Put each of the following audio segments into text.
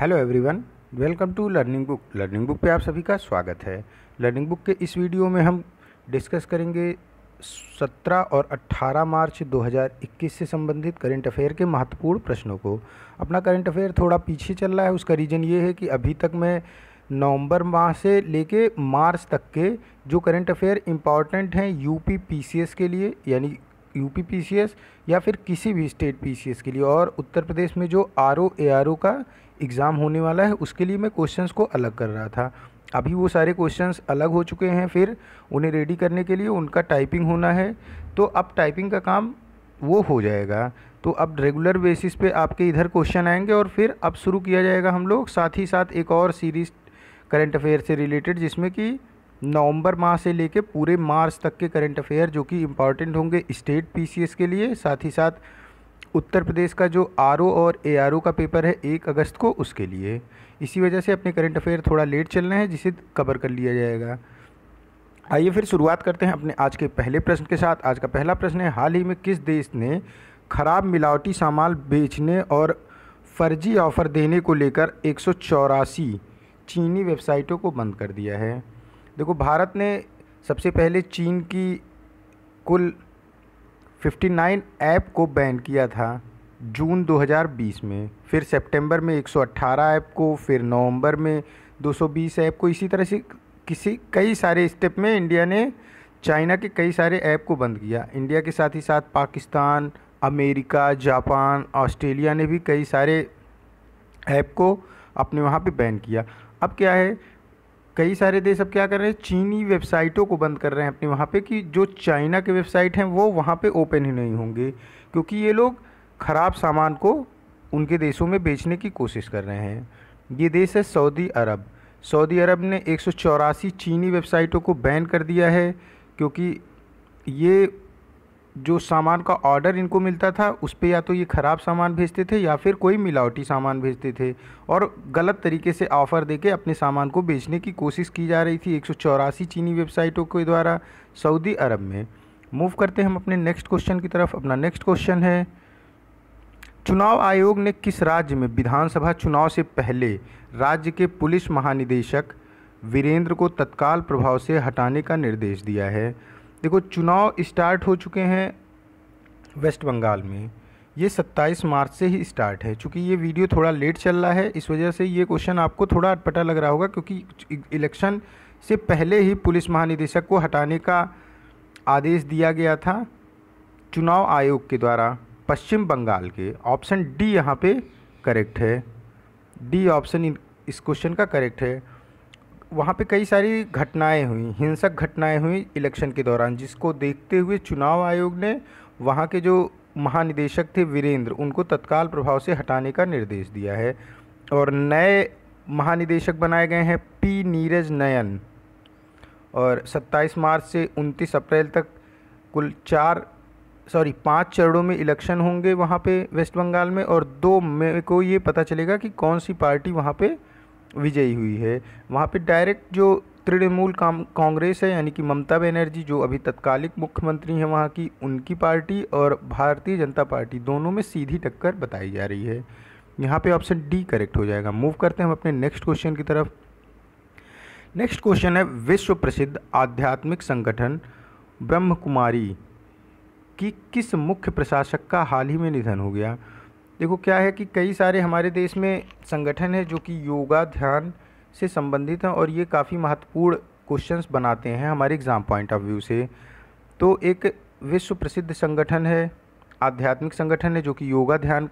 hello everyone welcome to learning book learning book पे आप सभी का स्वागत है लर्निंग बुक के इस वीडियो में हम डिस्कस करेंगे 17 और 18 मार्च 2021 से संबंधित करंट अफेयर के महत्वपूर्ण प्रश्नों को अपना करंट अफेयर थोड़ा पीछे चल रहा है उसका रीज़न ये है कि अभी तक मैं नवंबर माह से लेके मार्च तक के जो करंट अफेयर इम्पॉर्टेंट हैं यूपी पीसीएस के लिए यानी यू पी या फिर किसी भी स्टेट पी के लिए और उत्तर प्रदेश में जो R O A R O का एग्ज़ाम होने वाला है उसके लिए मैं क्वेश्चंस को अलग कर रहा था अभी वो सारे क्वेश्चंस अलग हो चुके हैं फिर उन्हें रेडी करने के लिए उनका टाइपिंग होना है तो अब टाइपिंग का काम वो हो जाएगा तो अब रेगुलर बेसिस पे आपके इधर क्वेश्चन आएंगे और फिर अब शुरू किया जाएगा हम लोग साथ ही साथ एक और सीरीज़ करंट अफेयर से रिलेटेड जिसमें कि नवंबर माह से लेकर पूरे मार्च तक के करंट अफेयर जो कि इम्पॉर्टेंट होंगे स्टेट पीसीएस के लिए साथ ही साथ उत्तर प्रदेश का जो आर और ए का पेपर है एक अगस्त को उसके लिए इसी वजह से अपने करंट अफेयर थोड़ा लेट चलना है जिसे कवर कर लिया जाएगा आइए फिर शुरुआत करते हैं अपने आज के पहले प्रश्न के साथ आज का पहला प्रश्न है हाल ही में किस देश ने खराब मिलावटी सामान बेचने और फर्जी ऑफ़र देने को लेकर एक चीनी वेबसाइटों को बंद कर दिया है देखो भारत ने सबसे पहले चीन की कुल 59 ऐप को बैन किया था जून 2020 में फिर सितंबर में 118 ऐप को फिर नवंबर में 220 ऐप को इसी तरह से किसी कई सारे स्टेप में इंडिया ने चाइना के कई सारे ऐप को बंद किया इंडिया के साथ ही साथ पाकिस्तान अमेरिका जापान ऑस्ट्रेलिया ने भी कई सारे ऐप को अपने वहाँ पे बैन किया अब क्या है कई सारे देश अब क्या कर रहे हैं चीनी वेबसाइटों को बंद कर रहे हैं अपने वहाँ पे कि जो चाइना के वेबसाइट हैं वो वहाँ पे ओपन ही नहीं होंगे क्योंकि ये लोग ख़राब सामान को उनके देशों में बेचने की कोशिश कर रहे हैं ये देश है सऊदी अरब सऊदी अरब ने एक चीनी वेबसाइटों को बैन कर दिया है क्योंकि ये जो सामान का ऑर्डर इनको मिलता था उस पर या तो ये ख़राब सामान भेजते थे या फिर कोई मिलावटी सामान भेजते थे और गलत तरीके से ऑफ़र देके अपने सामान को बेचने की कोशिश की जा रही थी एक चीनी वेबसाइटों के द्वारा सऊदी अरब में मूव करते हैं हम अपने नेक्स्ट क्वेश्चन की तरफ अपना नेक्स्ट क्वेश्चन है चुनाव आयोग ने किस राज्य में विधानसभा चुनाव से पहले राज्य के पुलिस महानिदेशक वीरेंद्र को तत्काल प्रभाव से हटाने का निर्देश दिया है देखो चुनाव स्टार्ट हो चुके हैं वेस्ट बंगाल में ये 27 मार्च से ही स्टार्ट है चूँकि ये वीडियो थोड़ा लेट चल रहा है इस वजह से ये क्वेश्चन आपको थोड़ा अटपटा लग रहा होगा क्योंकि इलेक्शन से पहले ही पुलिस महानिदेशक को हटाने का आदेश दिया गया था चुनाव आयोग के द्वारा पश्चिम बंगाल के ऑप्शन डी यहाँ पे करेक्ट है डी ऑप्शन इस क्वेश्चन का करेक्ट है वहाँ पे कई सारी घटनाएं हुई हिंसक घटनाएं हुई इलेक्शन के दौरान जिसको देखते हुए चुनाव आयोग ने वहाँ के जो महानिदेशक थे वीरेंद्र उनको तत्काल प्रभाव से हटाने का निर्देश दिया है और नए महानिदेशक बनाए गए हैं पी नीरज नयन और 27 मार्च से 29 अप्रैल तक कुल चार सॉरी पांच चरणों में इलेक्शन होंगे वहाँ पे वेस्ट बंगाल में और दो मई को ये पता चलेगा कि कौन सी पार्टी वहाँ पे विजयी हुई है वहाँ पे डायरेक्ट जो तृणमूल कांग्रेस है यानी कि ममता बनर्जी जो अभी तत्कालिक मुख्यमंत्री हैं वहाँ की उनकी पार्टी और भारतीय जनता पार्टी दोनों में सीधी टक्कर बताई जा रही है यहाँ पे ऑप्शन डी करेक्ट हो जाएगा मूव करते हैं हम अपने नेक्स्ट क्वेश्चन की तरफ नेक्स्ट क्वेश्चन है विश्व प्रसिद्ध आध्यात्मिक संगठन ब्रह्म कुमारी की किस मुख्य प्रशासक का हाल ही में निधन हो गया देखो क्या है कि कई सारे हमारे देश में संगठन है जो कि योगा ध्यान से संबंधित हैं और ये काफ़ी महत्वपूर्ण क्वेश्चंस बनाते हैं हमारे एग्ज़ाम पॉइंट ऑफ व्यू से तो एक विश्व प्रसिद्ध संगठन है आध्यात्मिक संगठन है जो कि योगा ध्यान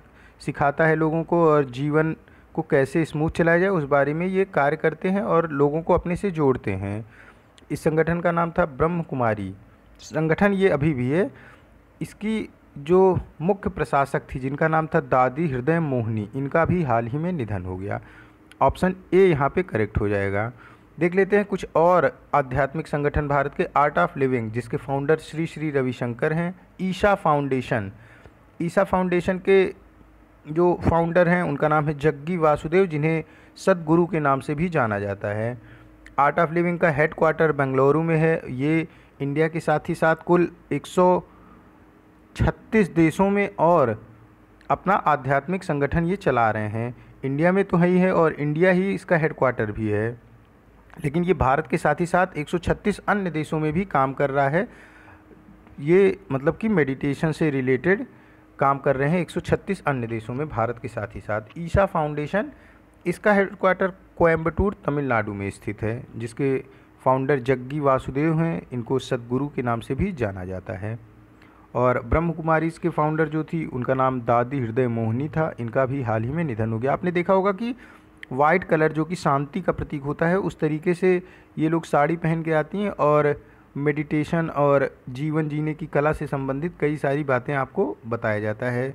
सिखाता है लोगों को और जीवन को कैसे स्मूथ चलाया जाए उस बारे में ये कार्य करते हैं और लोगों को अपने से जोड़ते हैं इस संगठन का नाम था ब्रह्म कुमारी संगठन ये अभी भी है इसकी जो मुख्य प्रशासक थी जिनका नाम था दादी हृदय मोहनी इनका भी हाल ही में निधन हो गया ऑप्शन ए यहाँ पे करेक्ट हो जाएगा देख लेते हैं कुछ और आध्यात्मिक संगठन भारत के आर्ट ऑफ लिविंग जिसके फाउंडर श्री श्री रविशंकर हैं ईशा फाउंडेशन ईशा फाउंडेशन के जो फाउंडर हैं उनका नाम है जग्गी वासुदेव जिन्हें सदगुरु के नाम से भी जाना जाता है आर्ट ऑफ लिविंग का हेड क्वार्टर बेंगलुरु में है ये इंडिया के साथ ही साथ कुल एक छत्तीस देशों में और अपना आध्यात्मिक संगठन ये चला रहे हैं इंडिया में तो है ही है और इंडिया ही इसका हेडक्वार्टर भी है लेकिन ये भारत के साथ ही साथ 136 अन्य देशों में भी काम कर रहा है ये मतलब कि मेडिटेशन से रिलेटेड काम कर रहे हैं 136 अन्य देशों में भारत के साथ ही साथ ईशा फाउंडेशन इसका हेडक्वार्टर कोयम्बटूर तमिलनाडु में स्थित है जिसके फाउंडर जग्गी वासुदेव हैं इनको सदगुरु के नाम से भी जाना जाता है और ब्रह्म कुमारी इसके फाउंडर जो थी उनका नाम दादी हृदय मोहनी था इनका भी हाल ही में निधन हो गया आपने देखा होगा कि वाइट कलर जो कि शांति का प्रतीक होता है उस तरीके से ये लोग साड़ी पहन के आती हैं और मेडिटेशन और जीवन जीने की कला से संबंधित कई सारी बातें आपको बताया जाता है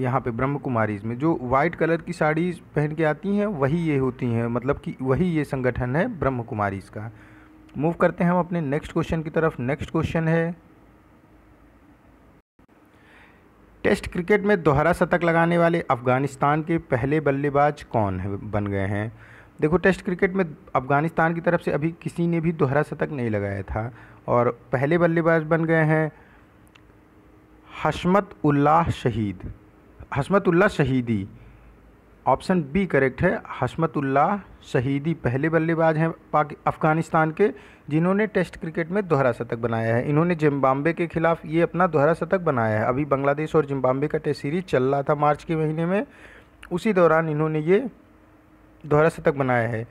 यहाँ पे ब्रह्म कुमारीज में जो वाइट कलर की साड़ी पहन के आती हैं वही ये होती हैं मतलब कि वही ये संगठन है ब्रह्म कुमारीज का मूव करते हैं हम अपने नेक्स्ट क्वेश्चन की तरफ नेक्स्ट क्वेश्चन है टेस्ट क्रिकेट में दोहरा शतक लगाने वाले अफ़गानिस्तान के पहले बल्लेबाज कौन है बन गए हैं देखो टेस्ट क्रिकेट में अफ़गानिस्तान की तरफ से अभी किसी ने भी दोहरा शतक नहीं लगाया था और पहले बल्लेबाज बन गए हैं हसमत उल्लाह शहीद हसमत उल्लाह शहीदी ऑप्शन बी करेक्ट है हसमतुल्ला शहीदी पहले बल्लेबाज हैं पाकि अफ़गानिस्तान के जिन्होंने टेस्ट क्रिकेट में दोहरा शतक बनाया है इन्होंने जिम्बाब्वे के खिलाफ ये अपना दोहरा शतक बनाया है अभी बांग्लादेश और जिम्बाब्वे का टेस्ट सीरीज चल रहा था मार्च के महीने में उसी दौरान इन्होंने ये दोहरा शतक बनाया है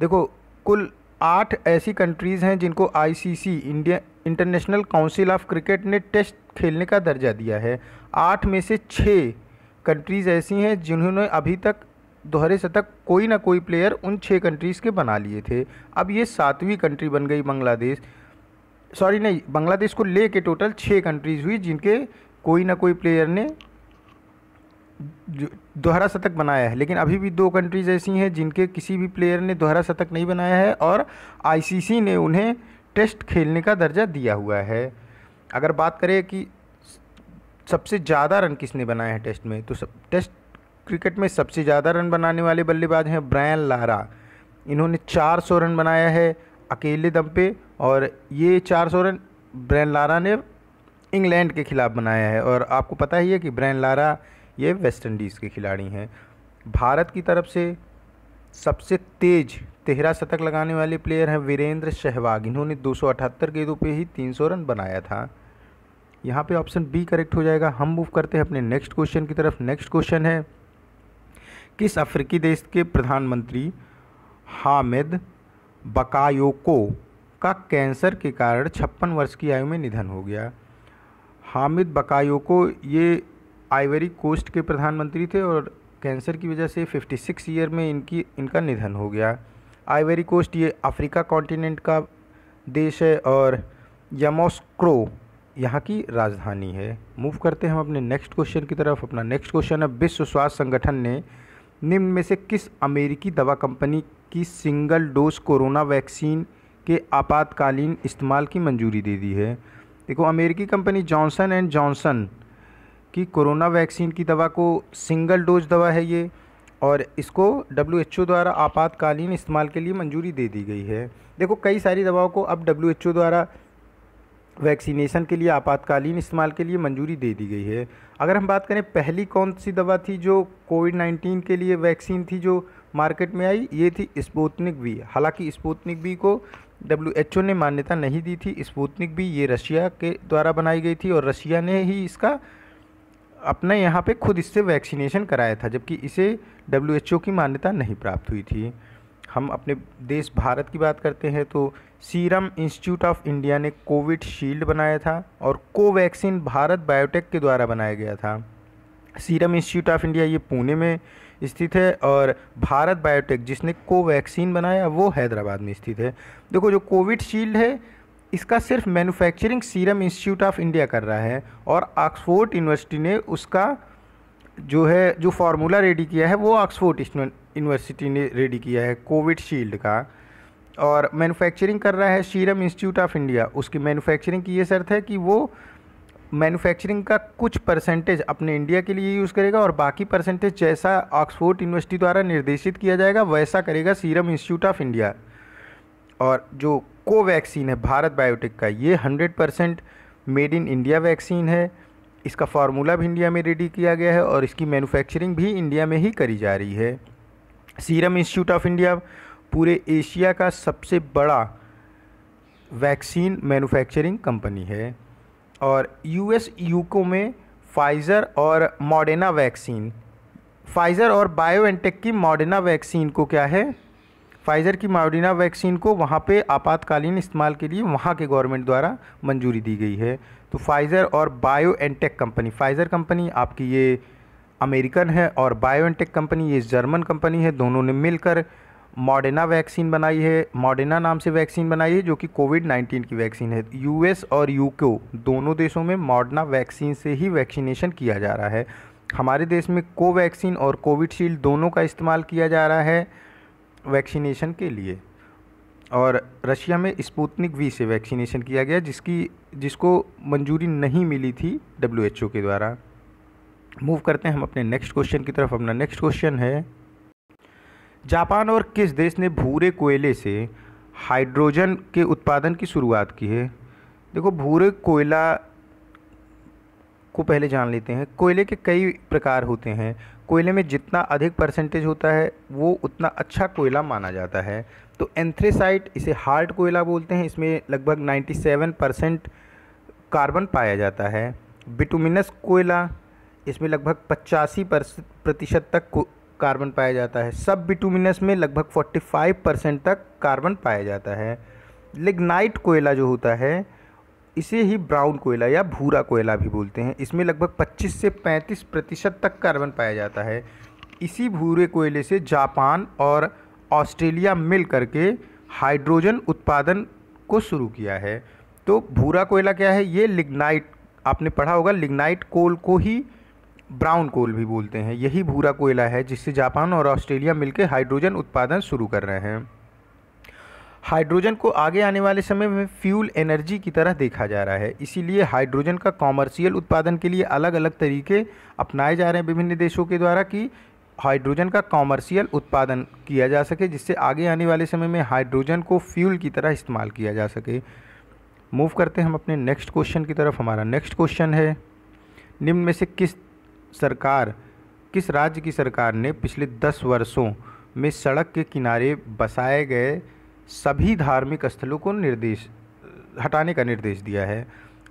देखो कुल आठ ऐसी कंट्रीज़ हैं जिनको ICC India International Council of Cricket ने टेस्ट खेलने का दर्जा दिया है आठ में से छः कंट्रीज़ ऐसी हैं जिन्होंने अभी तक दोहरे शतक कोई ना कोई प्लेयर उन छः कंट्रीज़ के बना लिए थे अब ये सातवीं कंट्री बन गई बांग्लादेश सॉरी नहीं बांग्लादेश को ले के टोटल छः कंट्रीज़ हुई जिनके कोई ना कोई प्लेयर ने दोहरा शतक बनाया है लेकिन अभी भी दो कंट्रीज़ ऐसी हैं जिनके किसी भी प्लेयर ने दोहरा शतक नहीं बनाया है और आईसीसी ने उन्हें टेस्ट खेलने का दर्जा दिया हुआ है अगर बात करें कि सबसे ज़्यादा रन किसने बनाए हैं टेस्ट में तो सब टेस्ट क्रिकेट में सबसे ज़्यादा रन बनाने वाले बल्लेबाज हैं ब्रायन लारा इन्होंने 400 रन बनाया है अकेले दम पे और ये 400 रन ब्रैन लारा ने इंग्लैंड के ख़िलाफ़ बनाया है और आपको पता ही है कि ब्रैन लारा ये वेस्ट इंडीज़ के खिलाड़ी हैं भारत की तरफ से सबसे तेज़ तेहरा शतक लगाने वाले प्लेयर हैं वीरेंद्र सहवाग इन्होंने अठहत्तर गेंदों पर ही सौ रन बनाया था यहाँ पे ऑप्शन बी करेक्ट हो जाएगा हम मूव करते हैं अपने नेक्स्ट क्वेश्चन की तरफ नेक्स्ट क्वेश्चन है किस अफ्रीकी देश के प्रधानमंत्री हामिद बकायोको का कैंसर के कारण छप्पन वर्ष की आयु में निधन हो गया हामिद बकायोको ये आइवरी कोस्ट के प्रधानमंत्री थे और कैंसर की वजह से 56 ईयर में इनकी इनका निधन हो गया आइवरी कोस्ट ये अफ्रीका कॉन्टिनेंट का देश है और यमोस्क्रो यहाँ की राजधानी है मूव करते हैं हम अपने नेक्स्ट क्वेश्चन की तरफ अपना नेक्स्ट क्वेश्चन है विश्व स्वास्थ्य संगठन ने निम्न में से किस अमेरिकी दवा कंपनी की सिंगल डोज कोरोना वैक्सीन के आपातकालीन इस्तेमाल की मंजूरी दे दी है देखो अमेरिकी कंपनी जॉनसन एंड जॉनसन की कोरोना वैक्सीन की दवा को सिंगल डोज दवा है ये और इसको डब्ल्यू द्वारा आपातकालीन इस्तेमाल के लिए मंजूरी दे दी गई है देखो कई सारी दवाओं को अब डब्ल्यू द्वारा वैक्सीनेशन के लिए आपातकालीन इस्तेमाल के लिए मंजूरी दे दी गई है अगर हम बात करें पहली कौन सी दवा थी जो कोविड नाइन्टीन के लिए वैक्सीन थी जो मार्केट में आई ये थी स्पुतनिक वी हालांकि स्पुतनिक वी को डब्ल्यू एच ओ ने मान्यता नहीं दी थी स्पुतनिक वी ये रशिया के द्वारा बनाई गई थी और रशिया ने ही इसका अपने यहाँ पे खुद इससे वैक्सीनेशन कराया था जबकि इसे डब्ल्यू एच ओ की मान्यता नहीं प्राप्त हुई थी हम अपने देश भारत की बात करते हैं तो सीरम इंस्टीट्यूट ऑफ इंडिया ने कोविड शील्ड बनाया था और कोवैक्सीन भारत बायोटेक के द्वारा बनाया गया था सीरम इंस्टीट्यूट ऑफ इंडिया ये पुणे में स्थित है और भारत बायोटेक जिसने कोवैक्सीन बनाया वो हैदराबाद में स्थित है देखो जो कोविड शील्ड है इसका सिर्फ manufacturing Serum Institute of India कर रहा है और ऑक्सफोर्ड यूनिवर्सिटी ने उसका जो है जो फार्मूला रेडी किया है वो ऑक्सफोर्ड यूनिवर्सिटी ने रेडी किया है कोविड शील्ड का और मैन्युफैक्चरिंग कर रहा है सीरम इंस्टीट्यूट ऑफ इंडिया उसकी मैन्युफैक्चरिंग की ये शर्त है कि वो मैन्युफैक्चरिंग का कुछ परसेंटेज अपने इंडिया के लिए यूज़ करेगा और बाकी परसेंटेज जैसा ऑक्सफोर्ड यूनिवर्सिटी द्वारा निर्देशित किया जाएगा वैसा करेगा सीरम इंस्टीट्यूट ऑफ इंडिया और जो कोवैक्सीन है भारत बायोटेक का ये hundred percent made in India vaccine है इसका फार्मूला भी इंडिया में रेडी किया गया है और इसकी मैन्युफैक्चरिंग भी इंडिया में ही करी जा रही है सीरम इंस्टीट्यूट ऑफ इंडिया पूरे एशिया का सबसे बड़ा वैक्सीन मैन्युफैक्चरिंग कंपनी है और यूएस यूको में फाइज़र और मॉडर्ना वैक्सीन फाइज़र और बायोएनटेक की मॉडर्ना वैक्सीन को क्या है फाइज़र की मॉडर्ना वैक्सीन को वहाँ पे आपातकालीन इस्तेमाल के लिए वहाँ के गवर्नमेंट द्वारा मंजूरी दी गई है तो फाइज़र और BioNTech company Pfizer company आपकी ये अमेरिकन है और बायो कंपनी ये जर्मन कंपनी है दोनों ने मिलकर मॉडर्ना वैक्सीन बनाई है मॉडर्ना नाम से वैक्सीन बनाई है जो कि कोविड 19 की वैक्सीन है यूएस और यूके दोनों देशों में मॉडर्ना वैक्सीन से ही वैक्सीनेशन किया जा रहा है हमारे देश में कोवैक्सीन और कोविडशील्ड दोनों का इस्तेमाल किया जा रहा है वैक्सीनेशन के लिए और रशिया में स्पूतनिक वी से वैक्सीनेशन किया गया जिसकी जिसको मंजूरी नहीं मिली थी डब्ल्यू के द्वारा मूव करते हैं हम अपने नेक्स्ट क्वेश्चन की तरफ अपना नेक्स्ट क्वेश्चन है जापान और किस देश ने भूरे कोयले से हाइड्रोजन के उत्पादन की शुरुआत की है देखो भूरे कोयला को पहले जान लेते हैं कोयले के कई प्रकार होते हैं कोयले में जितना अधिक परसेंटेज होता है वो उतना अच्छा कोयला माना जाता है तो एंथ्रेसाइट इसे हार्ड कोयला बोलते हैं इसमें लगभग 97 परसेंट कार्बन पाया जाता है बिटुमिनस कोयला इसमें लगभग पचासी प्रतिशत तक कार्बन पाया जाता है सब बिटुमिनस में लगभग 45 परसेंट तक कार्बन पाया जाता है लिग्नाइट कोयला जो होता है इसे ही ब्राउन कोयला या भूरा कोयला भी बोलते हैं इसमें लगभग 25 से 35 प्रतिशत तक कार्बन पाया जाता है इसी भूरे कोयले से जापान और ऑस्ट्रेलिया मिल करके हाइड्रोजन उत्पादन को शुरू किया है तो भूरा कोयला क्या है ये लिग्नाइट आपने पढ़ा होगा लिग्नाइट कोल को ही ब्राउन कोल भी बोलते हैं यही भूरा कोयला है जिससे जापान और ऑस्ट्रेलिया मिलकर हाइड्रोजन उत्पादन शुरू कर रहे हैं हाइड्रोजन को आगे आने वाले समय में फ्यूल एनर्जी की तरह देखा जा रहा है इसीलिए हाइड्रोजन का कॉमर्शियल उत्पादन के लिए अलग अलग तरीके अपनाए जा रहे हैं विभिन्न देशों के द्वारा कि हाइड्रोजन का कॉमर्शियल उत्पादन किया जा सके जिससे आगे आने वाले समय में हाइड्रोजन को फ्यूल की तरह इस्तेमाल किया जा सके मूव करते हैं हम अपने नेक्स्ट क्वेश्चन की तरफ हमारा नेक्स्ट क्वेश्चन है निम्न में से किस सरकार किस राज्य की सरकार ने पिछले दस वर्षों में सड़क के किनारे बसाए गए सभी धार्मिक स्थलों को निर्देश हटाने का निर्देश दिया है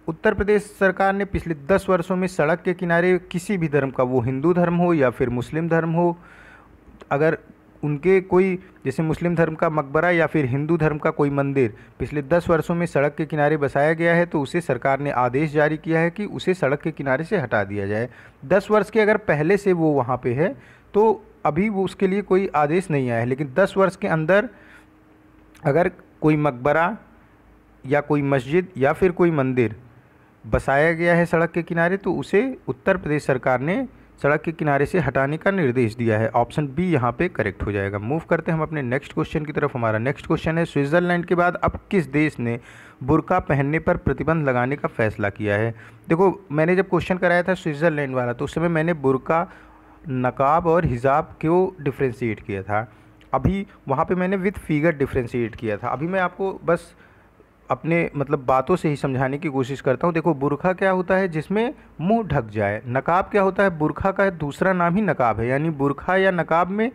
उत्तर प्रदेश सरकार ने पिछले दस वर्षों में सड़क के किनारे किसी भी धर्म का वो हिंदू धर्म हो या फिर मुस्लिम धर्म हो अगर उनके कोई जैसे मुस्लिम धर्म का मकबरा या फिर हिंदू धर्म का कोई मंदिर पिछले दस वर्षों में सड़क के किनारे बसाया गया है तो उसे सरकार ने आदेश जारी किया है कि उसे सड़क के किनारे से हटा दिया जाए दस वर्ष के अगर पहले से वो वहाँ पे है तो अभी वो उसके लिए कोई आदेश नहीं आया है लेकिन दस वर्ष के अंदर अगर कोई मकबरा या कोई मस्जिद या फिर कोई मंदिर बसाया गया है सड़क के किनारे तो उसे उत्तर प्रदेश सरकार ने सड़क के किनारे से हटाने का निर्देश दिया है ऑप्शन बी यहाँ पे करेक्ट हो जाएगा मूव करते हैं हम अपने नेक्स्ट क्वेश्चन की तरफ हमारा नेक्स्ट क्वेश्चन है स्विट्ज़रलैंड के बाद अब किस देश ने बुरका पहनने पर प्रतिबंध लगाने का फैसला किया है देखो मैंने जब क्वेश्चन कराया था स्विट्ज़रलैंड वाला तो उस समय मैंने बुरका नकाब और हिजाब को डिफ्रेंसीट किया था अभी वहाँ पे मैंने विथ फिगर डिफ्रेंशिएट किया था अभी मैं आपको बस अपने मतलब बातों से ही समझाने की कोशिश करता हूँ देखो बुरखा क्या होता है जिसमें मुंह ढक जाए नकाब क्या होता है बुरखा का दूसरा नाम ही नकाब है यानी बुरखा या नकाब में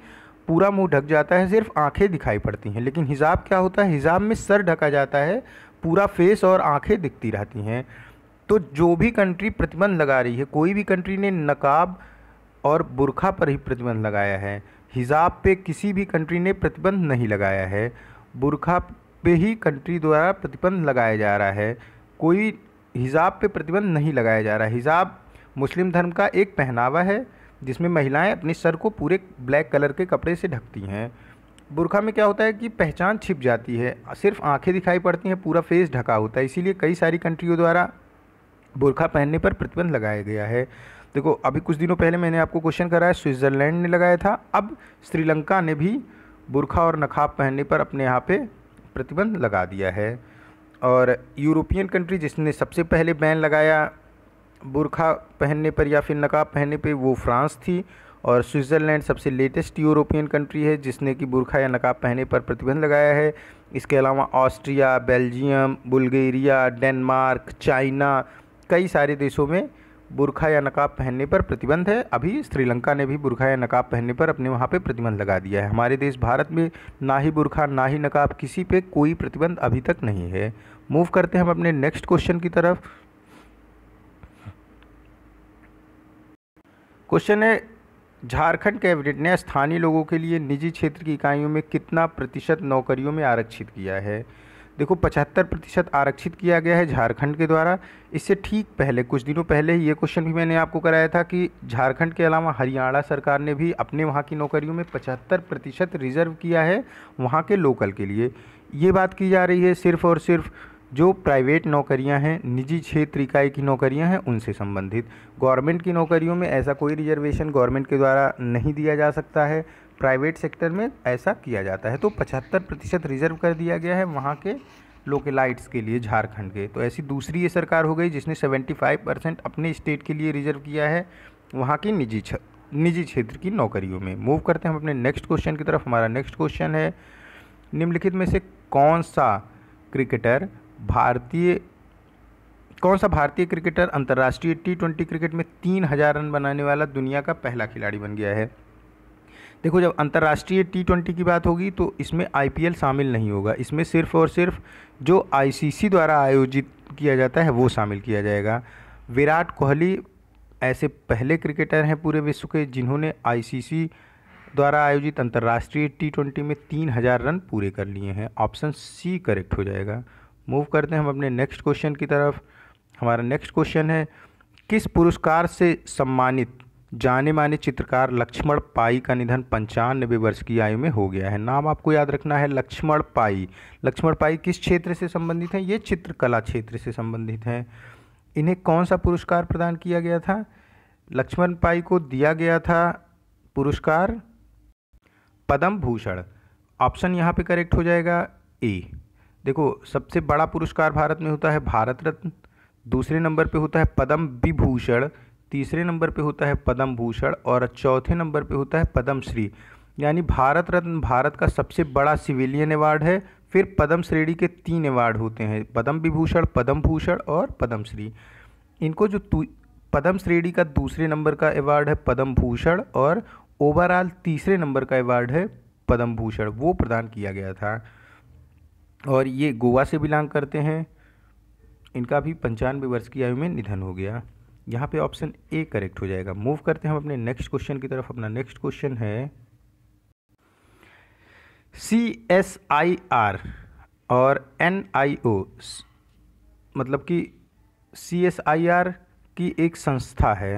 पूरा मुंह ढक जाता है सिर्फ आंखें दिखाई पड़ती हैं लेकिन हिजाब क्या होता है हिजाब में सर ढका जाता है पूरा फेस और आँखें दिखती रहती हैं तो जो भी कंट्री प्रतिबंध लगा रही है कोई भी कंट्री ने नकाब और बुरखा पर ही प्रतिबंध लगाया है हिजाब पे किसी भी कंट्री ने प्रतिबंध नहीं लगाया है बुरखा पे ही कंट्री द्वारा प्रतिबंध लगाया जा रहा है कोई हिजाब पे प्रतिबंध नहीं लगाया जा रहा है हिजाब मुस्लिम धर्म का एक पहनावा है जिसमें महिलाएं अपने सर को पूरे ब्लैक कलर के कपड़े से ढकती हैं बुरखा में क्या होता है कि पहचान छिप जाती है सिर्फ आंखें दिखाई पड़ती हैं पूरा फेस ढका होता है इसीलिए कई सारी कंट्रियों द्वारा बुरखा पहनने पर प्रतिबंध लगाया गया है देखो अभी कुछ दिनों पहले मैंने आपको क्वेश्चन कराया स्विट्ज़रलैंड ने लगाया था अब श्रीलंका ने भी बुरखा और नखाब पहनने पर अपने यहाँ पे प्रतिबंध लगा दिया है और यूरोपियन कंट्री जिसने सबसे पहले बैन लगाया बुरखा पहनने पर या फिर नकाब पहनने पर वो फ्रांस थी और स्विट्ज़रलैंड सबसे लेटेस्ट यूरोपियन कंट्री है जिसने कि बुरखा या नकाब पहने पर प्रतिबंध लगाया है इसके अलावा Austria Belgium Bulgaria Denmark China कई सारे देशों में बुरखा या नकाब पहनने पर प्रतिबंध है अभी श्रीलंका ने भी बुरखा या नकाब पहनने पर अपने वहाँ पे प्रतिबंध लगा दिया है हमारे देश भारत में ना ही बुरखा ना ही नकाब किसी पे कोई प्रतिबंध अभी तक नहीं है मूव करते हैं हम अपने नेक्स्ट क्वेश्चन की तरफ क्वेश्चन है झारखंड कैबिनेट ने स्थानीय लोगों के लिए निजी क्षेत्र की इकाइयों में कितना प्रतिशत नौकरियों में आरक्षित किया है देखो 75 प्रतिशत आरक्षित किया गया है झारखंड के द्वारा इससे ठीक पहले कुछ दिनों पहले ही ये क्वेश्चन भी मैंने आपको कराया था कि झारखंड के अलावा हरियाणा सरकार ने भी अपने वहाँ की नौकरियों में 75 प्रतिशत रिजर्व किया है वहाँ के लोकल के लिए ये बात की जा रही है सिर्फ़ और सिर्फ जो प्राइवेट नौकरियां हैं निजी क्षेत्र इकाई की नौकरियां हैं उनसे संबंधित गवर्नमेंट की नौकरियों में ऐसा कोई रिजर्वेशन गवर्नमेंट के द्वारा नहीं दिया जा सकता है प्राइवेट सेक्टर में ऐसा किया जाता है तो पचहत्तर प्रतिशत रिजर्व कर दिया गया है वहाँ के लोकेलाइट्स के लिए झारखंड के तो ऐसी दूसरी ये सरकार हो गई जिसने 75 परसेंट अपने स्टेट के लिए रिजर्व किया है वहाँ की निजी निजी क्षेत्र की नौकरियों में मूव करते हैं हम अपने नेक्स्ट क्वेश्चन की तरफ हमारा नेक्स्ट क्वेश्चन है निम्नलिखित में से कौन सा क्रिकेटर भारतीय कौन सा भारतीय क्रिकेटर अंतर्राष्ट्रीय टी ट्वेंटी क्रिकेट में तीन हज़ार रन बनाने वाला दुनिया का पहला खिलाड़ी बन गया है देखो जब अंतर्राष्ट्रीय टी ट्वेंटी की बात होगी तो इसमें आई शामिल नहीं होगा इसमें सिर्फ़ और सिर्फ जो आई द्वारा आयोजित किया जाता है वो शामिल किया जाएगा विराट कोहली ऐसे पहले क्रिकेटर हैं पूरे विश्व के जिन्होंने आईसीसी द्वारा आयोजित अंतर्राष्ट्रीय टी ट्वेंटी में तीन हज़ार रन पूरे कर लिए हैं ऑप्शन सी करेक्ट हो जाएगा मूव करते हैं हम अपने नेक्स्ट क्वेश्चन की तरफ हमारा नेक्स्ट क्वेश्चन है किस पुरस्कार से सम्मानित जाने माने चित्रकार लक्ष्मण पाई का निधन पंचानबे वर्ष की आयु में हो गया है नाम आपको याद रखना है लक्ष्मण पाई लक्ष्मण पाई किस क्षेत्र से संबंधित हैं ये चित्रकला क्षेत्र से संबंधित हैं इन्हें कौन सा पुरस्कार प्रदान किया गया था लक्ष्मण पाई को दिया गया था पुरस्कार पद्म भूषण ऑप्शन यहाँ पे करेक्ट हो जाएगा ए देखो सबसे बड़ा पुरस्कार भारत में होता है भारत रत्न दूसरे नंबर पे होता है पद्म विभूषण तीसरे नंबर पे होता है पद्म भूषण और चौथे नंबर पे होता है पद्मश्री यानी भारत रत्न भारत का सबसे बड़ा सिविलियन अवार्ड है फिर पद्म श्रेणी के तीन अवार्ड होते हैं पद्म विभूषण पद्म भूषण और पद्मश्री इनको जो पद्म श्रेणी का दूसरे नंबर का अवार्ड है पद्म भूषण और ओवरऑल तीसरे नंबर का अवार्ड है पद्म भूषण वो प्रदान किया गया था और ये गोवा से बिलोंग करते हैं इनका भी पंचानवे वर्ष की आयु में निधन हो गया यहाँ पे ऑप्शन ए करेक्ट हो जाएगा मूव करते हैं हम अपने नेक्स्ट क्वेश्चन की तरफ अपना नेक्स्ट क्वेश्चन है सी एस आई आर और एन आई ओ मतलब कि सी एस आई आर की एक संस्था है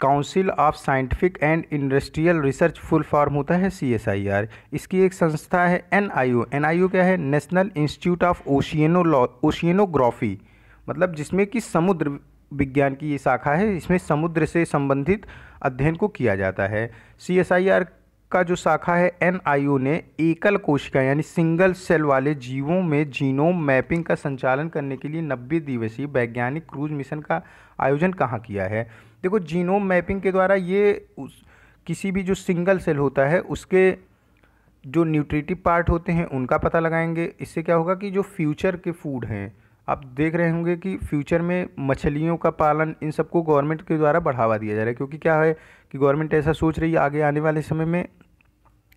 Council of Scientific and Industrial Research full form होता है सी एस आई आर इसकी एक संस्था है N I O N I O क्या है National Institute of oceano Oceanography मतलब जिसमें कि समुद्र विज्ञान की ये शाखा है इसमें समुद्र से संबंधित अध्ययन को किया जाता है सी का जो शाखा है एन ने एकल कोशिका यानी सिंगल सेल वाले जीवों में जीनोम मैपिंग का संचालन करने के लिए नब्बे दिवसीय वैज्ञानिक क्रूज मिशन का आयोजन कहाँ किया है देखो जीनोम मैपिंग के द्वारा ये उस किसी भी जो सिंगल सेल होता है उसके जो न्यूट्रिटिव पार्ट होते हैं उनका पता लगाएंगे इससे क्या होगा कि जो फ्यूचर के फूड हैं आप देख रहे होंगे कि फ्यूचर में मछलियों का पालन इन सबको गवर्नमेंट के द्वारा बढ़ावा दिया जा रहा है क्योंकि क्या है कि गवर्नमेंट ऐसा सोच रही है आगे आने वाले समय में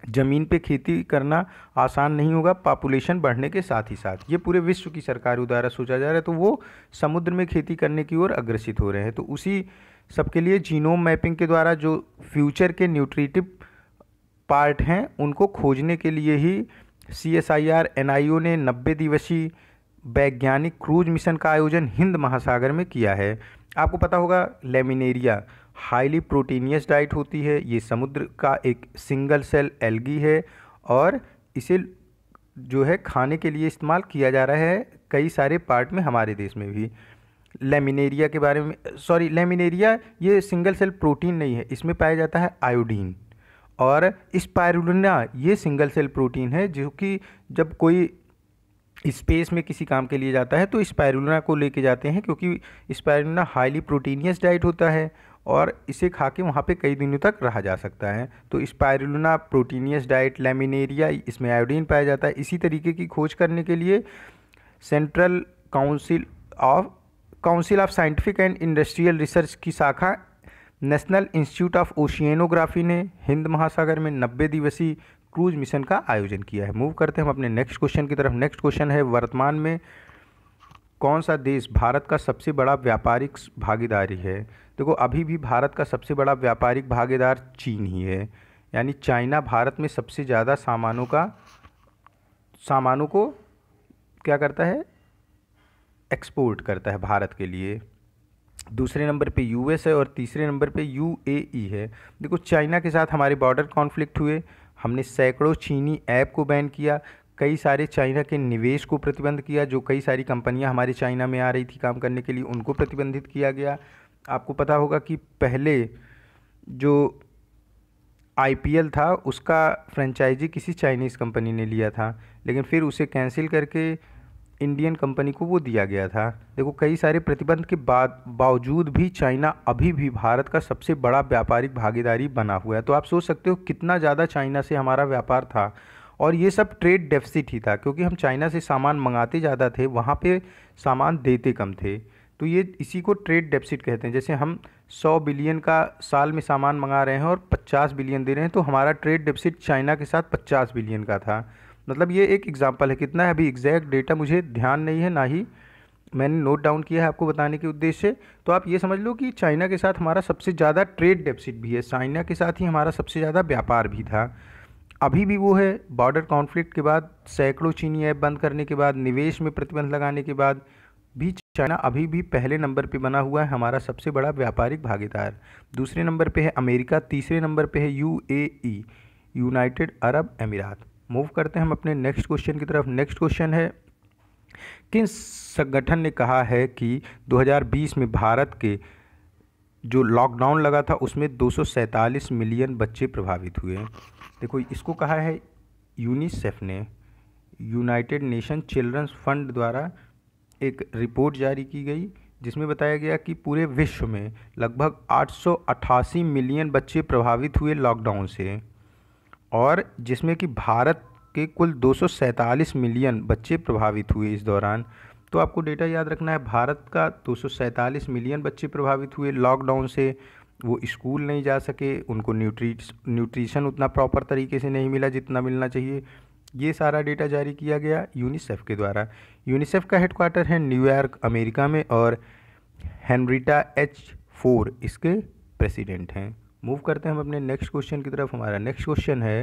ज़मीन पे खेती करना आसान नहीं होगा पॉपुलेशन बढ़ने के साथ ही साथ ये पूरे विश्व की सरकारों द्वारा सोचा जा रहा है तो वो समुद्र में खेती करने की ओर अग्रसित हो रहे हैं तो उसी सबके लिए जीनोम मैपिंग के द्वारा जो फ्यूचर के न्यूट्रिटिव पार्ट हैं उनको खोजने के लिए ही C S I R N I O ने नब्बे दिवसीय वैज्ञानिक क्रूज मिशन का आयोजन हिंद महासागर में किया है आपको पता होगा लेमिनेरिया हाईली प्रोटीनियस डाइट होती है ये समुद्र का एक सिंगल सेल एल्गी है और इसे जो है खाने के लिए इस्तेमाल किया जा रहा है कई सारे पार्ट में हमारे देश में भी लेमिनेरिया के बारे में सॉरी लेमिनेरिया ये सिंगल सेल प्रोटीन नहीं है इसमें पाया जाता है आयोडीन और स्पायरुलिना ये सिंगल सेल प्रोटीन है जो कि जब कोई स्पेस में किसी काम के लिए जाता है तो स्पायरुलना को लेके जाते हैं क्योंकि स्पायरुलना हाईली प्रोटीनियस डाइट होता है और इसे खा के वहाँ पे कई दिनों तक रहा जा सकता है तो स्पायरुलना प्रोटीनियस डाइट लेमिनेरिया इसमें आयोडीन पाया जाता है इसी तरीके की खोज करने के लिए Central Council of Council of Scientific and Industrial Research की शाखा नेशनल इंस्टीट्यूट ऑफ ओशियनोग्राफी ने हिंद महासागर में नब्बे दिवसीय क्रूज मिशन का आयोजन किया है मूव करते हैं हम अपने नेक्स्ट क्वेश्चन की तरफ नेक्स्ट क्वेश्चन है वर्तमान में कौन सा देश भारत का सबसे बड़ा व्यापारिक भागीदारी है देखो अभी भी भारत का सबसे बड़ा व्यापारिक भागीदार चीन ही है यानी चाइना भारत में सबसे ज़्यादा सामानों का सामानों को क्या करता है एक्सपोर्ट करता है भारत के लिए दूसरे नंबर पे यूएस है और तीसरे नंबर पे यूएई e है देखो चाइना के साथ हमारे बॉर्डर कॉन्फ्लिक्ट हुए हमने सैकड़ों चीनी ऐप को बैन किया कई सारे चाइना के निवेश को प्रतिबंध किया जो कई सारी कंपनियां हमारे चाइना में आ रही थी काम करने के लिए उनको प्रतिबंधित किया गया आपको पता होगा कि पहले जो आईपीएल था उसका फ्रेंचाइजी किसी चाइनीज़ कंपनी ने लिया था लेकिन फिर उसे कैंसिल करके इंडियन कंपनी को वो दिया गया था देखो कई सारे प्रतिबंध के बाद बावजूद भी चाइना अभी भी भारत का सबसे बड़ा व्यापारिक भागीदारी बना हुआ है तो आप सोच सकते हो कितना ज़्यादा चाइना से हमारा व्यापार था और ये सब ट्रेड डेफिसिट ही था क्योंकि हम चाइना से सामान मंगाते ज़्यादा थे वहाँ पर सामान देते कम थे तो ये इसी को ट्रेड डेफिसिट कहते हैं जैसे हम 100 बिलियन का साल में सामान मंगा रहे हैं और 50 बिलियन दे रहे हैं तो हमारा ट्रेड डेफिसिट चाइना के साथ 50 बिलियन का था मतलब ये एक एग्ज़ाम्पल है कितना है अभी एग्जैक्ट डेटा मुझे ध्यान नहीं है ना ही मैंने नोट डाउन किया है आपको बताने के उद्देश्य से तो आप ये समझ लो कि चाइना के साथ हमारा सबसे ज़्यादा ट्रेड डेफिसिट भी है चाइना के साथ ही हमारा सबसे ज़्यादा व्यापार भी था अभी भी वो है बॉर्डर कॉन्फ्लिक्ट के बाद सैकड़ों चीनी ऐप बंद करने के बाद निवेश में प्रतिबंध लगाने के बाद भी चाइना अभी भी पहले नंबर पे बना हुआ है हमारा सबसे बड़ा व्यापारिक भागीदार दूसरे नंबर पे है अमेरिका तीसरे नंबर पे है यूएई यूनाइटेड अरब अमीरात मूव करते हैं हम अपने नेक्स्ट क्वेश्चन की तरफ नेक्स्ट क्वेश्चन है किस संगठन ने कहा है कि 2020 में भारत के जो लॉकडाउन लगा था उसमें दो मिलियन बच्चे प्रभावित हुए देखो इसको कहा है यूनिसेफ ने यूनाइटेड नेशन चिल्ड्रंस फंड द्वारा एक रिपोर्ट जारी की गई जिसमें बताया गया कि पूरे विश्व में लगभग 888 मिलियन बच्चे प्रभावित हुए लॉकडाउन से और जिसमें कि भारत के कुल दो मिलियन बच्चे प्रभावित हुए इस दौरान तो आपको डेटा याद रखना है भारत का दो मिलियन बच्चे प्रभावित हुए लॉकडाउन से वो स्कूल नहीं जा सके उनको न्यूट्री न्यूट्रिशन उतना प्रॉपर तरीके से नहीं मिला जितना मिलना चाहिए ये सारा डेटा जारी किया गया यूनिसेफ के द्वारा यूनिसेफ का हेडक्वार्टर है न्यूयॉर्क अमेरिका में और हेनरीटा एच फोर इसके प्रेसिडेंट हैं मूव करते हैं हम अपने नेक्स्ट क्वेश्चन की तरफ हमारा नेक्स्ट क्वेश्चन है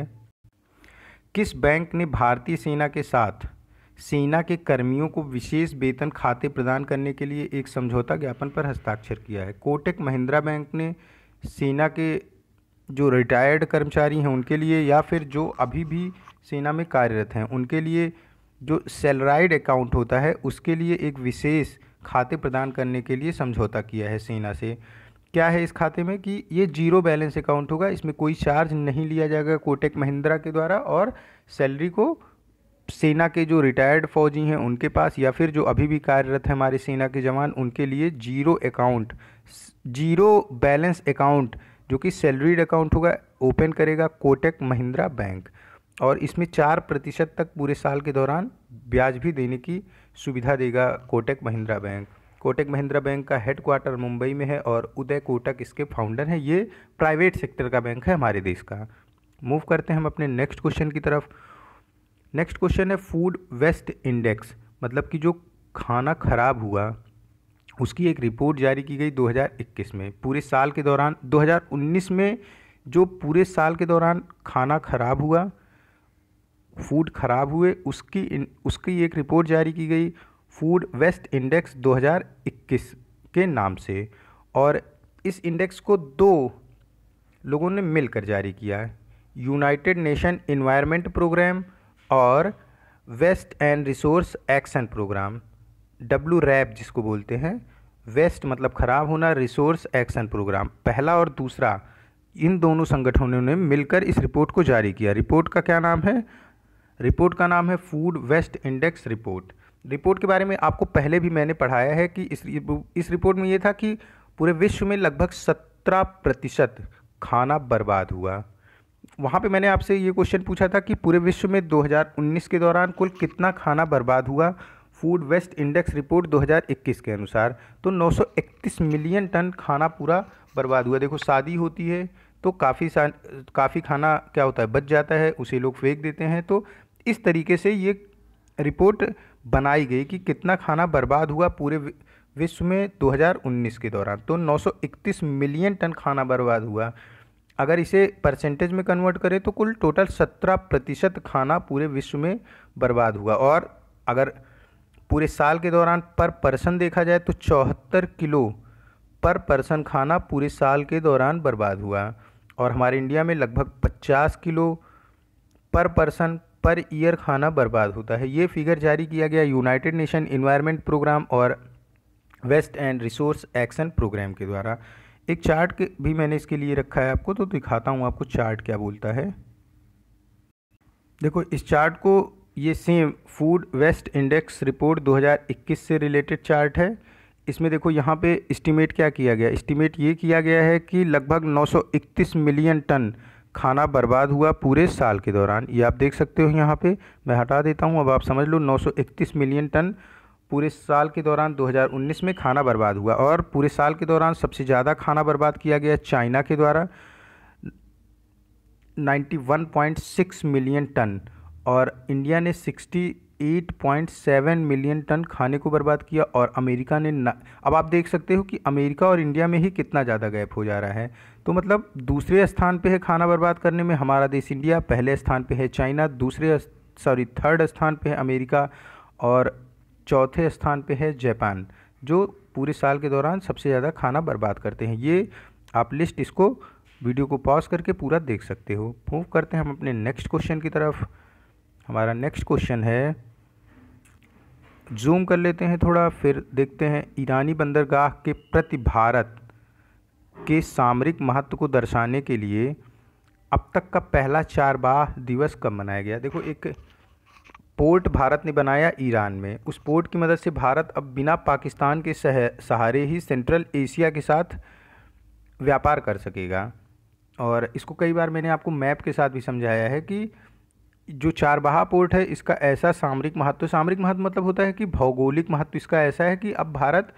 किस बैंक ने भारतीय सेना के साथ सेना के कर्मियों को विशेष वेतन खाते प्रदान करने के लिए एक समझौता ज्ञापन पर हस्ताक्षर किया है कोटक महिंद्रा बैंक ने सेना के जो रिटायर्ड कर्मचारी हैं उनके लिए या फिर जो अभी भी सेना में कार्यरत हैं उनके लिए जो सैलराइड अकाउंट होता है उसके लिए एक विशेष खाते प्रदान करने के लिए समझौता किया है सेना से क्या है इस खाते में कि ये जीरो बैलेंस अकाउंट होगा इसमें कोई चार्ज नहीं लिया जाएगा कोटेक महिंद्रा के द्वारा और सैलरी को सेना के जो रिटायर्ड फौजी हैं उनके पास या फिर जो अभी भी कार्यरत हैं हमारे सेना के जवान उनके लिए zero account zero balance account जो कि सैलरीड अकाउंट होगा ओपन करेगा कोटेक महिंद्रा बैंक और इसमें चार प्रतिशत तक पूरे साल के दौरान ब्याज भी देने की सुविधा देगा कोटेक महिंद्रा बैंक कोटक महिंद्रा बैंक का हेड क्वार्टर मुंबई में है और उदय कोटक इसके फाउंडर हैं ये प्राइवेट सेक्टर का बैंक है हमारे देश का मूव करते हैं हम अपने नेक्स्ट क्वेश्चन की तरफ नेक्स्ट क्वेश्चन है फूड वेस्ट इंडेक्स मतलब कि जो खाना खराब हुआ उसकी एक रिपोर्ट जारी की गई 2021 में पूरे साल के दौरान 2019 में जो पूरे साल के दौरान खाना खराब हुआ फूड खराब हुए उसकी उसकी एक रिपोर्ट जारी की गई फूड वेस्ट इंडेक्स 2021 के नाम से और इस इंडेक्स को दो लोगों ने मिलकर जारी किया है यूनाइटेड नेशन इन्वायरमेंट प्रोग्राम और Waste and Resource Action Programme W RAP जिसको बोलते हैं वेस्ट मतलब ख़राब होना रिसोर्स एक्शन प्रोग्राम पहला और दूसरा इन दोनों संगठनों ने मिलकर इस रिपोर्ट को जारी किया रिपोर्ट का क्या नाम है रिपोर्ट का नाम है food waste index report report के बारे में आपको पहले भी मैंने पढ़ाया है कि इस इस रिपोर्ट में ये था कि पूरे विश्व में लगभग सत्रह प्रतिशत खाना बर्बाद हुआ वहाँ पे मैंने आपसे ये क्वेश्चन पूछा था कि पूरे विश्व में 2019 के दौरान कुल कितना खाना बर्बाद हुआ फूड वेस्ट इंडेक्स रिपोर्ट 2021 के अनुसार तो 931 मिलियन टन खाना पूरा बर्बाद हुआ देखो शादी होती है तो काफ़ी काफ़ी खाना क्या होता है बच जाता है उसे लोग फेंक देते हैं तो इस तरीके से ये रिपोर्ट बनाई गई कि कितना खाना बर्बाद हुआ पूरे विश्व में 2019 के दौरान तो 931 मिलियन टन खाना बर्बाद हुआ अगर इसे परसेंटेज में कन्वर्ट करें तो कुल टोटल 17 प्रतिशत खाना पूरे विश्व में बर्बाद हुआ और अगर पूरे साल के दौरान पर पर्सन देखा जाए तो चौहत्तर किलो पर पर्सन खाना पूरे साल के दौरान बर्बाद हुआ और हमारे इंडिया में लगभग 50 किलो पर पर्सन पर ईयर खाना बर्बाद होता है ये फिगर जारी किया गया यूनाइटेड नेशन इन्वायरमेंट प्रोग्राम और Waste and Resource Action Programme के द्वारा एक चार्ट भी मैंने इसके लिए रखा है आपको तो दिखाता हूँ आपको चार्ट क्या बोलता है देखो इस चार्ट को ये same food waste index report 2021 से रिलेटेड चार्ट है इसमें देखो यहाँ पे इस्टीमेट क्या किया गया इस्टीमेट ये किया गया है कि लगभग 931 मिलियन टन खाना बर्बाद हुआ पूरे साल के दौरान ये आप देख सकते हो यहाँ पे मैं हटा देता हूँ अब आप समझ लो 931 मिलियन टन पूरे साल के दौरान 2019 में खाना बर्बाद हुआ और पूरे साल के दौरान सबसे ज़्यादा खाना बर्बाद किया गया चाइना के द्वारा 91.6 मिलियन टन और इंडिया ने 8.7 मिलियन टन खाने को बर्बाद किया और अमेरिका ने अब आप देख सकते हो कि अमेरिका और इंडिया में ही कितना ज़्यादा गैप हो जा रहा है तो मतलब दूसरे स्थान पे है खाना बर्बाद करने में हमारा देश इंडिया पहले स्थान पे है चाइना दूसरे सॉरी थर्ड स्थान पे है अमेरिका और चौथे स्थान पे है जापान जो पूरे साल के दौरान सबसे ज़्यादा खाना बर्बाद करते हैं ये आप लिस्ट इसको वीडियो को पॉज करके पूरा देख सकते हो मूव करते हैं हम अपने नेक्स्ट क्वेश्चन की तरफ हमारा नेक्स्ट क्वेश्चन है जूम कर लेते हैं थोड़ा फिर देखते हैं ईरानी बंदरगाह के प्रति भारत के सामरिक महत्व को दर्शाने के लिए अब तक का पहला चारबाह दिवस कब मनाया गया देखो एक पोर्ट भारत ने बनाया ईरान में उस पोर्ट की मदद से भारत अब बिना पाकिस्तान के सहारे ही सेंट्रल एशिया के साथ व्यापार कर सकेगा और इसको कई बार मैंने आपको मैप के साथ भी समझाया है कि जो चारबाहा पोर्ट है इसका ऐसा सामरिक महत्व सामरिक महत्व मतलब होता है कि भौगोलिक महत्व इसका ऐसा है कि अब भारत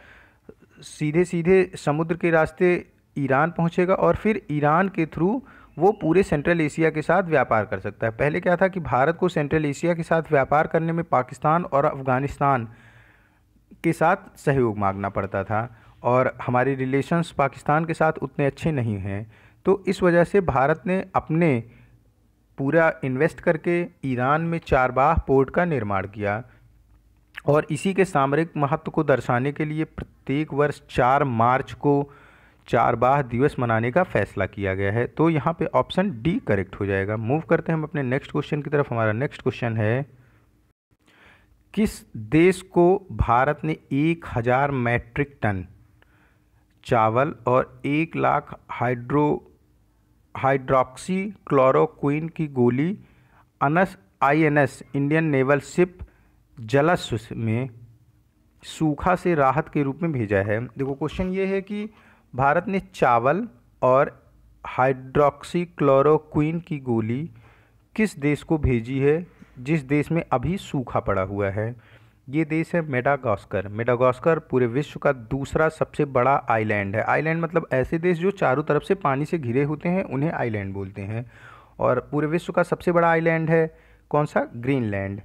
सीधे सीधे समुद्र के रास्ते ईरान पहुंचेगा और फिर ईरान के थ्रू वो पूरे सेंट्रल एशिया के साथ व्यापार कर सकता है पहले क्या था कि भारत को सेंट्रल एशिया के साथ व्यापार करने में पाकिस्तान और अफ़गानिस्तान के साथ सहयोग मांगना पड़ता था और हमारे रिलेशंस पाकिस्तान के साथ उतने अच्छे नहीं हैं तो इस वजह से भारत ने अपने पूरा इन्वेस्ट करके ईरान में चारबाह पोर्ट का निर्माण किया और इसी के सामरिक महत्व को दर्शाने के लिए प्रत्येक वर्ष चार मार्च को चारबाह दिवस मनाने का फैसला किया गया है तो यहाँ पे ऑप्शन डी करेक्ट हो जाएगा मूव करते हैं हम अपने नेक्स्ट क्वेश्चन की तरफ हमारा नेक्स्ट क्वेश्चन है किस देश को भारत ने एक हज़ार मैट्रिक टन चावल और एक लाख हाइड्रो हाइड्रॉक्सी क्लोरोक्विन की गोली अनस आईएनएस इंडियन नेवल शिप जलस में सूखा से राहत के रूप में भेजा है देखो क्वेश्चन ये है कि भारत ने चावल और हाइड्रोक्सी क्लोरोक्वीन की गोली किस देश को भेजी है जिस देश में अभी सूखा पड़ा हुआ है ये देश है मेडागास्कर मेडागास्कर पूरे विश्व का दूसरा सबसे बड़ा आइलैंड है आइलैंड मतलब ऐसे देश जो चारों तरफ से पानी से घिरे होते हैं उन्हें आइलैंड बोलते हैं और पूरे विश्व का सबसे बड़ा आइलैंड है कौन सा ग्रीनलैंड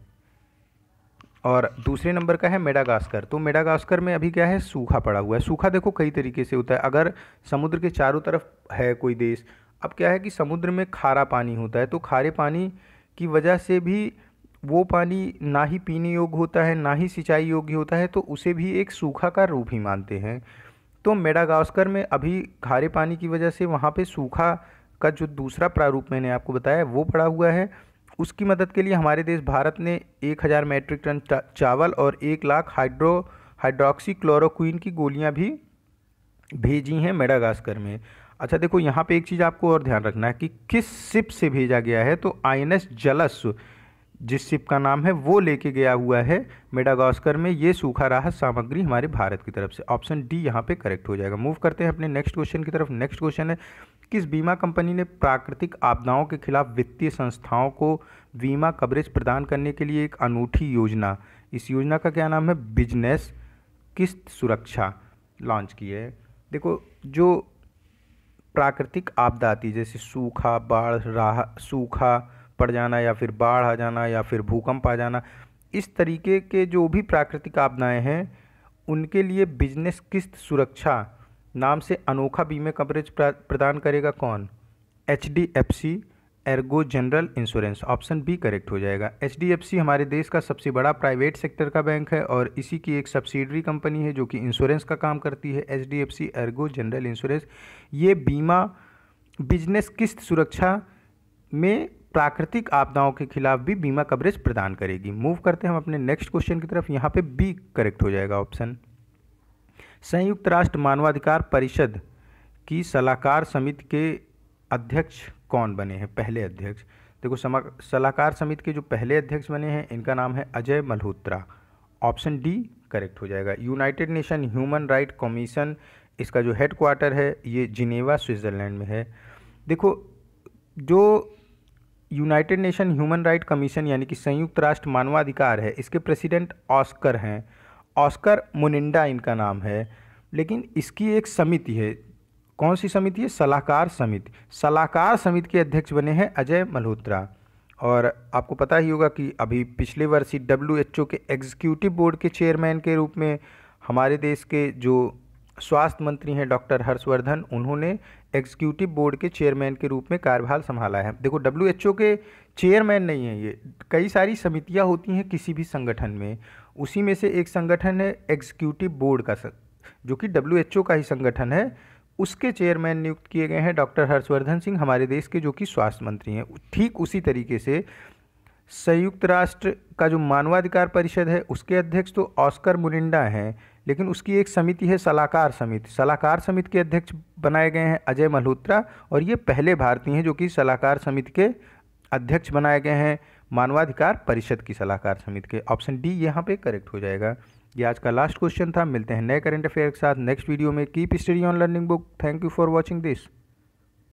और दूसरे नंबर का है मेडागास्कर तो मेडागास्कर में अभी क्या है सूखा पड़ा हुआ है सूखा देखो कई तरीके से होता है अगर समुद्र के चारों तरफ है कोई देश अब क्या है कि समुद्र में खारा पानी होता है तो खारे पानी की वजह से भी वो पानी ना ही पीने योग्य होता है ना ही सिंचाई योग्य होता है तो उसे भी एक सूखा का रूप ही मानते हैं तो मेडागास्कर में अभी खारे पानी की वजह से वहाँ पे सूखा का जो दूसरा प्रारूप मैंने आपको बताया वो पड़ा हुआ है उसकी मदद के लिए हमारे देश भारत ने एक हज़ार मैट्रिक टन चावल और एक लाख हाइड्रो हाइड्रोक्सी क्लोरोक्विन की गोलियाँ भी भेजी हैं मेडागास्कर में अच्छा देखो यहाँ पे एक चीज़ आपको और ध्यान रखना है कि किस सिप से भेजा गया है तो एस जलस्व जिस शिप का नाम है वो लेके गया हुआ है मेडागास्कर में ये सूखा राहत सामग्री हमारे भारत की तरफ से ऑप्शन डी यहाँ पे करेक्ट हो जाएगा मूव करते हैं अपने नेक्स्ट क्वेश्चन की तरफ नेक्स्ट क्वेश्चन है किस बीमा कंपनी ने प्राकृतिक आपदाओं के खिलाफ वित्तीय संस्थाओं को बीमा कवरेज प्रदान करने के लिए एक अनूठी योजना इस योजना का क्या नाम है बिजनेस किस्त सुरक्षा लॉन्च की है देखो जो प्राकृतिक आपदा आती है जैसे सूखा बाढ़ राह सूखा पड़ जाना या फिर बाढ़ आ जाना या फिर भूकंप आ जाना इस तरीके के जो भी प्राकृतिक आपदाएँ हैं उनके लिए बिजनेस किस्त सुरक्षा नाम से अनोखा बीमे कवरेज प्रदान करेगा कौन H D F C ERGO general insurance option B correct हो जाएगा एच डी एफ सी हमारे देश का सबसे बड़ा प्राइवेट सेक्टर का बैंक है और इसी की एक सब्सिडरी कंपनी है जो कि इंश्योरेंस का काम करती है H D F C ERGO general insurance ये बीमा बिजनेस किस्त सुरक्षा में प्राकृतिक आपदाओं के खिलाफ भी बीमा कवरेज प्रदान करेगी मूव करते हैं हम अपने नेक्स्ट क्वेश्चन की तरफ यहाँ पे बी करेक्ट हो जाएगा ऑप्शन संयुक्त राष्ट्र मानवाधिकार परिषद की सलाहकार समिति के अध्यक्ष कौन बने हैं पहले अध्यक्ष देखो सलाहकार समिति के जो पहले अध्यक्ष बने हैं इनका नाम है Ajay Malhotra option D correct हो जाएगा United Nation human right commission इसका जो हेडक्वार्टर है ये जिनेवा स्विट्ज़रलैंड में है देखो जो United Nation human right commission यानी कि संयुक्त राष्ट्र मानवाधिकार है इसके प्रेसिडेंट ऑस्कर हैं ऑस्कर मुनिंडा इनका नाम है लेकिन इसकी एक समिति है कौन सी समिति है सलाहकार समिति सलाहकार समिति के अध्यक्ष बने हैं अजय मल्होत्रा और आपको पता ही होगा कि अभी पिछले वर्ष ही डब्ल्यू एच ओ के एग्जीक्यूटिव बोर्ड के चेयरमैन के रूप में हमारे देश के जो स्वास्थ्य मंत्री हैं डॉक्टर हर्षवर्धन उन्होंने एग्जीक्यूटिव बोर्ड के चेयरमैन के रूप में कार्यभार संभाला है देखो डब्ल्यू के चेयरमैन नहीं है ये कई सारी समितियाँ होती हैं किसी भी संगठन में उसी में से एक संगठन है एग्जीक्यूटिव बोर्ड का जो कि डब्ल्यू का ही संगठन है उसके चेयरमैन नियुक्त किए गए हैं डॉक्टर हर्षवर्धन सिंह हमारे देश के जो कि स्वास्थ्य मंत्री हैं ठीक उसी तरीके से संयुक्त राष्ट्र का जो मानवाधिकार परिषद है उसके अध्यक्ष तो ऑस्कर मुरिंडा हैं लेकिन उसकी एक समिति है सलाहकार समिति सलाहकार समिति के अध्यक्ष बनाए गए हैं अजय मल्होत्रा और ये पहले भारतीय हैं जो कि सलाहकार समिति के अध्यक्ष बनाए गए हैं मानवाधिकार परिषद की सलाहकार समिति के ऑप्शन डी यहाँ पे करेक्ट हो जाएगा ये आज का लास्ट क्वेश्चन था मिलते हैं नए करंट अफेयर के साथ नेक्स्ट वीडियो में keep study on learning book thank you for watching this